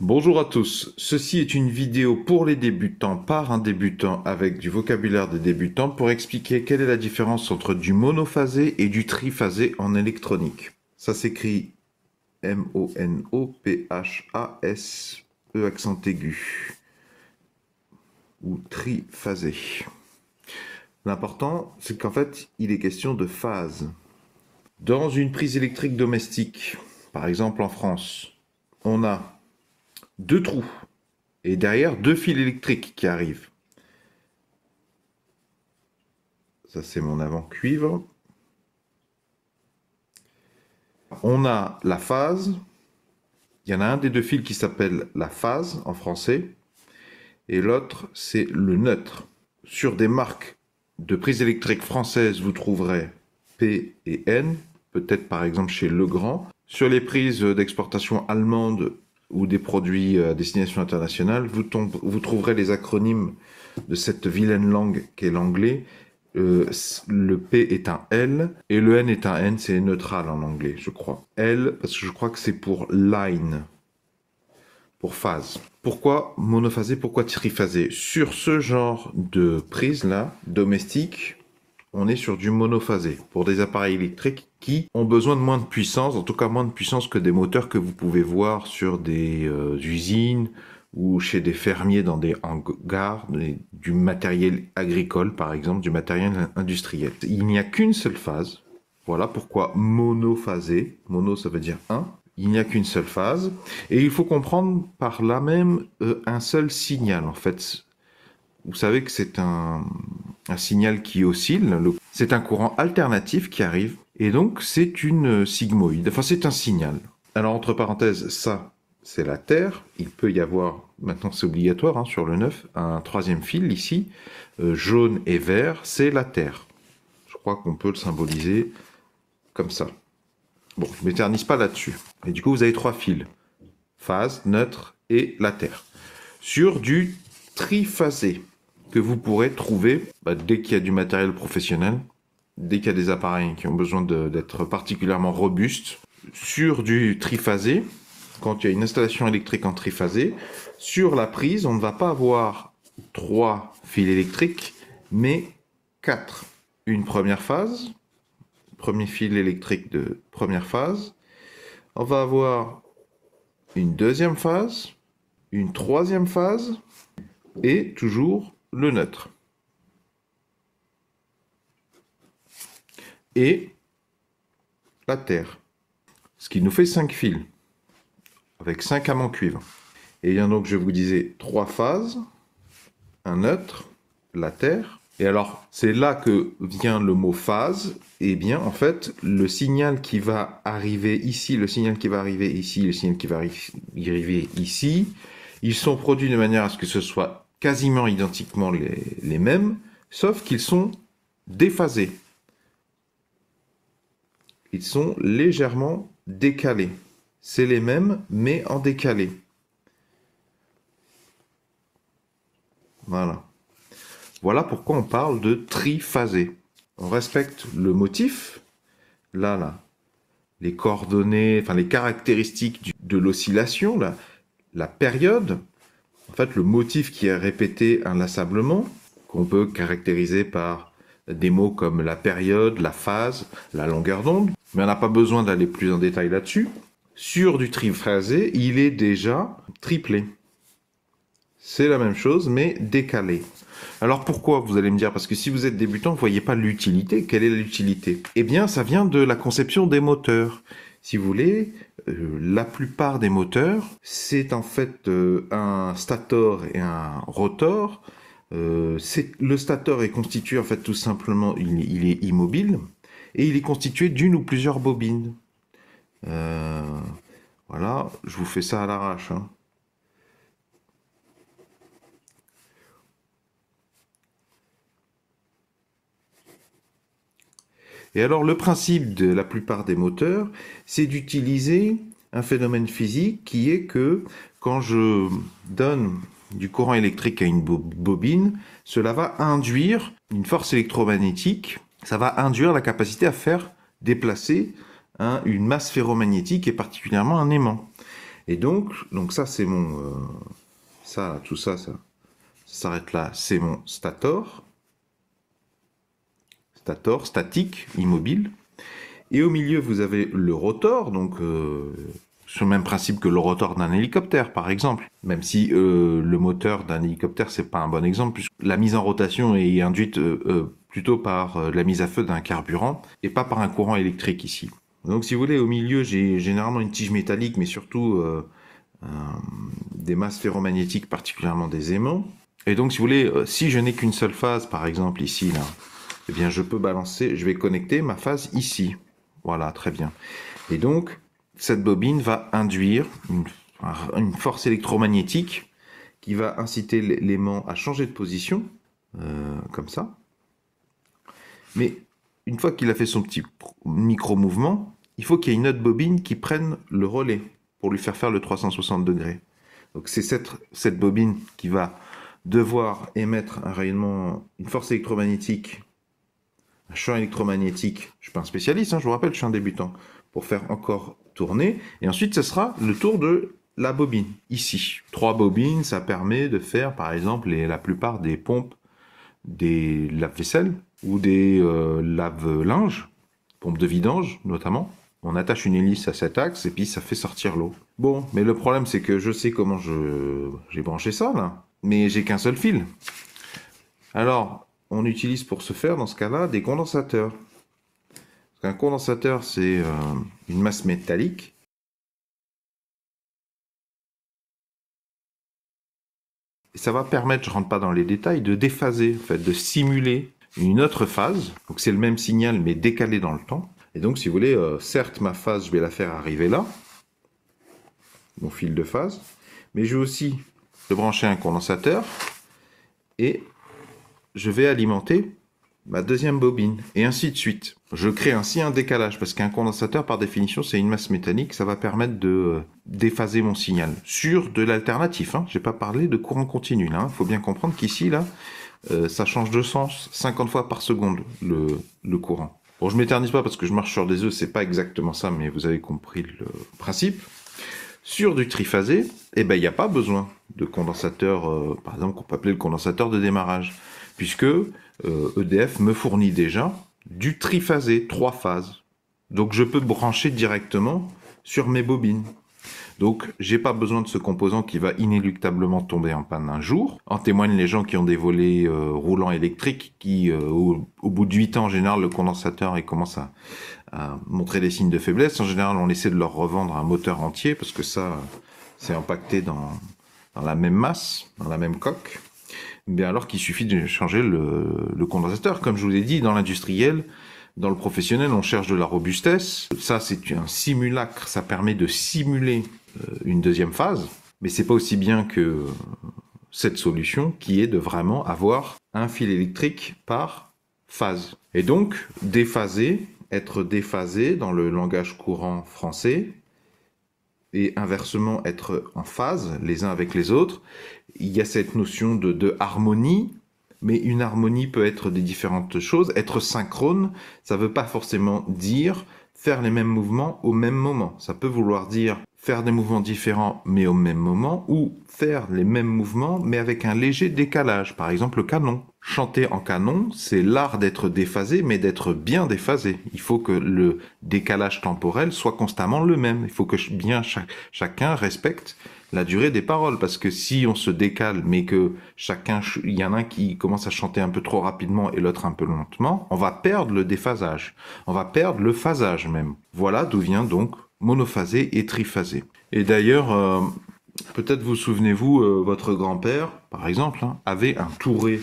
Bonjour à tous, ceci est une vidéo pour les débutants par un débutant avec du vocabulaire des débutants pour expliquer quelle est la différence entre du monophasé et du triphasé en électronique. Ça s'écrit M-O-N-O-P-H-A-S-E accent aigu ou triphasé. L'important, c'est qu'en fait, il est question de phase. Dans une prise électrique domestique, par exemple en France, on a deux trous et derrière deux fils électriques qui arrivent. Ça, c'est mon avant cuivre. On a la phase. Il y en a un des deux fils qui s'appelle la phase en français. Et l'autre, c'est le neutre. Sur des marques de prises électriques françaises, vous trouverez P et N, peut-être par exemple chez Legrand. Sur les prises d'exportation allemande, ou des produits euh, à destination internationale, vous, vous trouverez les acronymes de cette vilaine langue qu'est l'anglais. Euh, le P est un L et le N est un N, c'est neutral en anglais, je crois. L, parce que je crois que c'est pour line, pour phase. Pourquoi monophasé, pourquoi triphasé Sur ce genre de prise-là, domestique, on est sur du monophasé pour des appareils électriques qui ont besoin de moins de puissance, en tout cas moins de puissance que des moteurs que vous pouvez voir sur des euh, usines ou chez des fermiers dans des hangars, du matériel agricole par exemple, du matériel industriel. Il n'y a qu'une seule phase. Voilà pourquoi monophasé. Mono ça veut dire un. Il n'y a qu'une seule phase. Et il faut comprendre par là même euh, un seul signal en fait. Vous savez que c'est un, un signal qui oscille. C'est un courant alternatif qui arrive, et donc c'est une sigmoïde, enfin c'est un signal. Alors entre parenthèses, ça, c'est la Terre. Il peut y avoir, maintenant c'est obligatoire hein, sur le 9, un troisième fil ici, euh, jaune et vert, c'est la Terre. Je crois qu'on peut le symboliser comme ça. Bon, je ne m'éternise pas là-dessus. Et du coup, vous avez trois fils. Phase, neutre et la Terre. Sur du triphasé que vous pourrez trouver bah, dès qu'il y a du matériel professionnel, dès qu'il y a des appareils qui ont besoin d'être particulièrement robustes, sur du triphasé, quand il y a une installation électrique en triphasé, sur la prise, on ne va pas avoir trois fils électriques, mais quatre. Une première phase, premier fil électrique de première phase. On va avoir une deuxième phase, une troisième phase, et toujours le neutre Et la Terre. Ce qui nous fait cinq fils, avec cinq amants cuivre. Et bien donc, je vous disais trois phases, un neutre, la Terre. Et alors, c'est là que vient le mot phase. Et eh bien, en fait, le signal qui va arriver ici, le signal qui va arriver ici, le signal qui va arriver ici, ils sont produits de manière à ce que ce soit quasiment identiquement les, mêmes, sauf qu'ils sont déphasés. Ils sont légèrement décalés. C'est les mêmes, mais en décalé. Voilà. Voilà pourquoi on parle de triphasé. On respecte le motif, là, là, les coordonnées, enfin les caractéristiques de l'oscillation, la période, en fait, le motif qui est répété inlassablement, qu'on peut caractériser par des mots comme la période, la phase, la longueur d'onde, mais on n'a pas besoin d'aller plus en détail là-dessus. Sur du triphrasé, il est déjà triplé. C'est la même chose, mais décalé. Alors pourquoi vous allez me dire Parce que si vous êtes débutant, vous voyez pas l'utilité. Quelle est l'utilité Eh bien, ça vient de la conception des moteurs. Si vous voulez, euh, la plupart des moteurs, c'est en fait euh, un stator et un rotor. Euh, le stator est constitué en fait tout simplement, il, est immobile et il est constitué d'une ou plusieurs bobines. Euh, voilà, je vous fais ça à l'arrache. Hein. Et alors le principe de la plupart des moteurs, c'est d'utiliser un phénomène physique qui est que quand je donne du courant électrique à une bobine, cela va induire une force électromagnétique, ça va induire la capacité à faire déplacer une masse ferromagnétique et particulièrement un aimant. Et donc, donc ça c'est mon... Euh, ça, tout ça, ça s'arrête là, c'est mon stator statique, immobile. Et au milieu, vous avez le rotor, donc euh, ce le même principe que le rotor d'un hélicoptère, par exemple. Même si euh, le moteur d'un hélicoptère, c'est pas un bon exemple, puisque la mise en rotation est induite euh, plutôt par la mise à feu d'un carburant et pas par un courant électrique ici. Donc, si vous voulez, au milieu, j'ai généralement une tige métallique, mais surtout des masses ferromagnétiques, particulièrement des aimants. Et donc, si vous voulez, si je n'ai qu'une seule phase, par exemple ici, là, eh bien je peux balancer, je vais connecter ma phase ici. Voilà, très bien. Et donc, cette bobine va induire une, force électromagnétique qui va inciter l'aimant à changer de position, euh, comme ça. Mais une fois qu'il a fait son petit micro-mouvement, il faut qu'il y ait une autre bobine qui prenne le relais pour lui faire faire le 360 degrés. Donc c'est cette, cette bobine qui va devoir émettre un rayonnement, une force électromagnétique un champ électromagnétique. Je ne suis pas un spécialiste, hein, je vous rappelle, je suis un débutant. Pour faire encore tourner. Et ensuite, ce sera le tour de la bobine, ici. Trois bobines, ça permet de faire, par exemple, la plupart des pompes, des lave-vaisselle ou des euh, lave-linges, pompes de vidange notamment. On attache une hélice à cet axe et puis ça fait sortir l'eau. Bon, mais le problème c'est que je sais comment je j'ai branché ça là, mais j'ai qu'un seul fil. Alors, on utilise pour ce faire, dans ce cas-là, des condensateurs. Un condensateur, c'est euh, une masse métallique Et ça va permettre, je rentre pas dans les détails, de déphaser, fait, de simuler une autre phase. Donc c'est le même signal mais décalé dans le temps. Et donc si vous voulez, euh, certes ma phase, je vais la faire arriver là, mon fil de phase, mais je vais aussi brancher un condensateur et je vais alimenter ma deuxième bobine, et ainsi de suite. Je crée ainsi un décalage, parce qu'un condensateur, par définition, c'est une masse métallique, ça va permettre de euh, déphaser mon signal sur de l'alternatif. Hein. J'ai pas parlé de courant continu, là. Hein. Faut bien comprendre qu'ici, là, euh, ça change de sens 50 fois par seconde, le, courant. Bon, je m'éternise pas parce que je marche sur des œufs, c'est pas exactement ça, mais vous avez compris le principe. Sur du triphasé, eh ben, il n'y a pas besoin de condensateur, euh, par exemple, qu'on peut appeler le condensateur de démarrage puisque EDF euh, e me fournit déjà du triphasé, trois phases. Donc je peux brancher directement sur mes bobines. Donc j'ai pas besoin de ce composant qui va inéluctablement tomber en panne un jour. En témoignent les gens qui ont des volets euh, roulants électriques qui euh, au, bout de 8 ans en général le condensateur il commence à, montrer des signes de faiblesse. En général on essaie de leur revendre un moteur entier parce que ça c'est impacté dans la même masse, dans la même coque bien alors qu'il suffit de changer le, le, condensateur. Comme je vous l'ai dit, dans l'industriel, dans le professionnel, on cherche de la robustesse. Ça, c'est un simulacre, ça permet de simuler euh, une deuxième phase, mais c'est pas aussi bien que cette solution qui est de vraiment avoir un fil électrique par phase. Et donc, déphaser, être déphasé dans le langage courant français, et inversement être en phase les uns avec les autres. Il y a cette notion de, harmonie, mais une harmonie peut être des différentes choses. Être synchrone, ça ne veut pas forcément dire faire les mêmes mouvements au même moment. Ça peut vouloir dire faire des mouvements différents mais au même moment, ou faire les mêmes mouvements mais avec un léger décalage, par exemple le canon. Chanter en canon, c'est l'art d'être déphasé mais d'être bien déphasé. Il faut que le décalage temporel soit constamment le même. Il faut que bien chacun respecte la durée des paroles parce que si on se décale mais que chacun il y en a un qui commence à chanter un peu trop rapidement et l'autre un peu lentement, on va perdre le déphasage. On va perdre le phasage même. Voilà d'où vient donc monophasé et triphasé. Et d'ailleurs, euh, peut-être vous souvenez-vous, euh, votre grand-père, par exemple, hein, avait un touré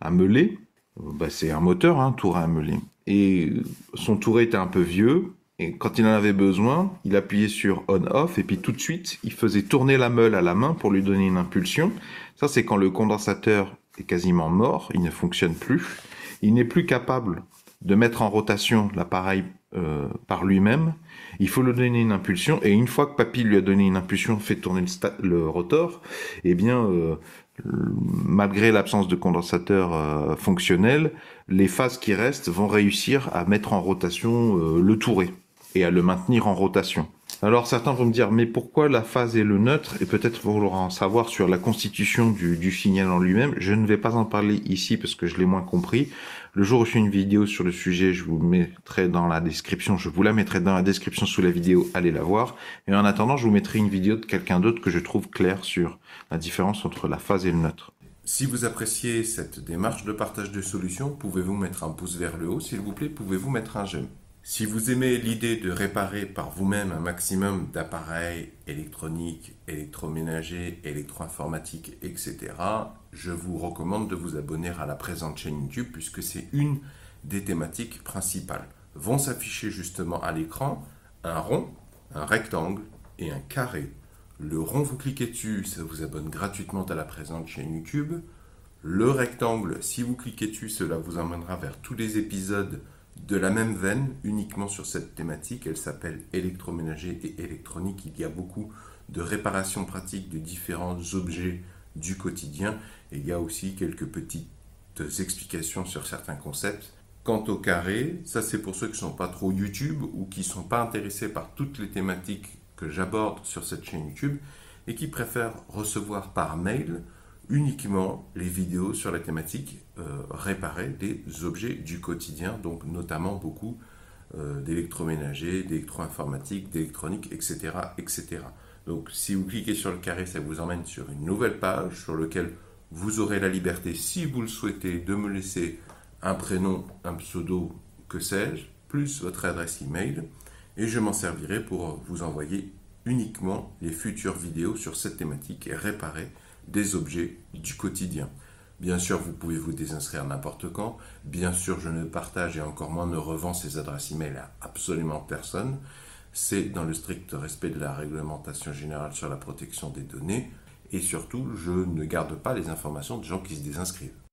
à meuler. Euh, bah, c'est un moteur, un hein, touré à meuler. Et son touré était un peu vieux. Et quand il en avait besoin, il appuyait sur on-off et puis tout de suite, il faisait tourner la meule à la main pour lui donner une impulsion. Ça, c'est quand le condensateur est quasiment mort, il ne fonctionne plus. Il n'est plus capable de mettre en rotation l'appareil euh, par lui-même, il faut lui donner une impulsion, et une fois que papy lui a donné une impulsion, fait tourner le, rotor, eh bien, euh, malgré l'absence de condensateur euh, fonctionnel, les phases qui restent vont réussir à mettre en rotation le touré, et à le maintenir en rotation. Alors certains vont me dire, mais pourquoi la phase et le neutre Et peut-être vouloir en savoir sur la constitution du, du signal en lui-même. Je ne vais pas en parler ici parce que je l'ai moins compris. Le jour où je fais une vidéo sur le sujet, je vous mettrai dans la description, je vous la mettrai dans la description sous la vidéo, allez la voir. Et en attendant, je vous mettrai une vidéo de quelqu'un d'autre que je trouve clair sur la différence entre la phase et le neutre. Si vous appréciez cette démarche de partage de solutions, pouvez-vous mettre un pouce vers le haut, s'il vous plaît, pouvez-vous mettre un j'aime. Si vous aimez l'idée de réparer par vous-même un maximum d'appareils électroniques, électroménagers, électro-informatiques, etc., je vous recommande de vous abonner à la présente chaîne YouTube puisque c'est une des thématiques principales. Vont s'afficher justement à l'écran un rond, un rectangle et un carré. Le rond, vous cliquez dessus, ça vous abonne gratuitement à la présente chaîne YouTube. Le rectangle, si vous cliquez dessus, cela vous emmènera vers tous les épisodes de la même veine, uniquement sur cette thématique, elle s'appelle électroménager et électronique. Il y a beaucoup de réparations pratiques de différents objets du quotidien et il y a aussi quelques petites explications sur certains concepts. Quant au carré, ça c'est pour ceux qui ne sont pas trop YouTube ou qui ne sont pas intéressés par toutes les thématiques que j'aborde sur cette chaîne YouTube et qui préfèrent recevoir par mail uniquement les vidéos sur la thématique euh, réparer des objets du quotidien, donc notamment beaucoup euh, d'électroménager, d'électroménagers, d'électro-informatique, d'électronique, etc., etc. Donc si vous cliquez sur le carré, ça vous emmène sur une nouvelle page sur laquelle vous aurez la liberté, si vous le souhaitez, de me laisser un prénom, un pseudo, que sais-je, plus votre adresse email, et je m'en servirai pour vous envoyer uniquement les futures vidéos sur cette thématique et réparer des objets du quotidien. Bien sûr, vous pouvez vous désinscrire n'importe quand. Bien sûr, je ne partage et encore moins ne revends ces adresses e-mail à absolument personne. C'est dans le strict respect de la réglementation générale sur la protection des données. Et surtout, je ne garde pas les informations de gens qui se désinscrivent.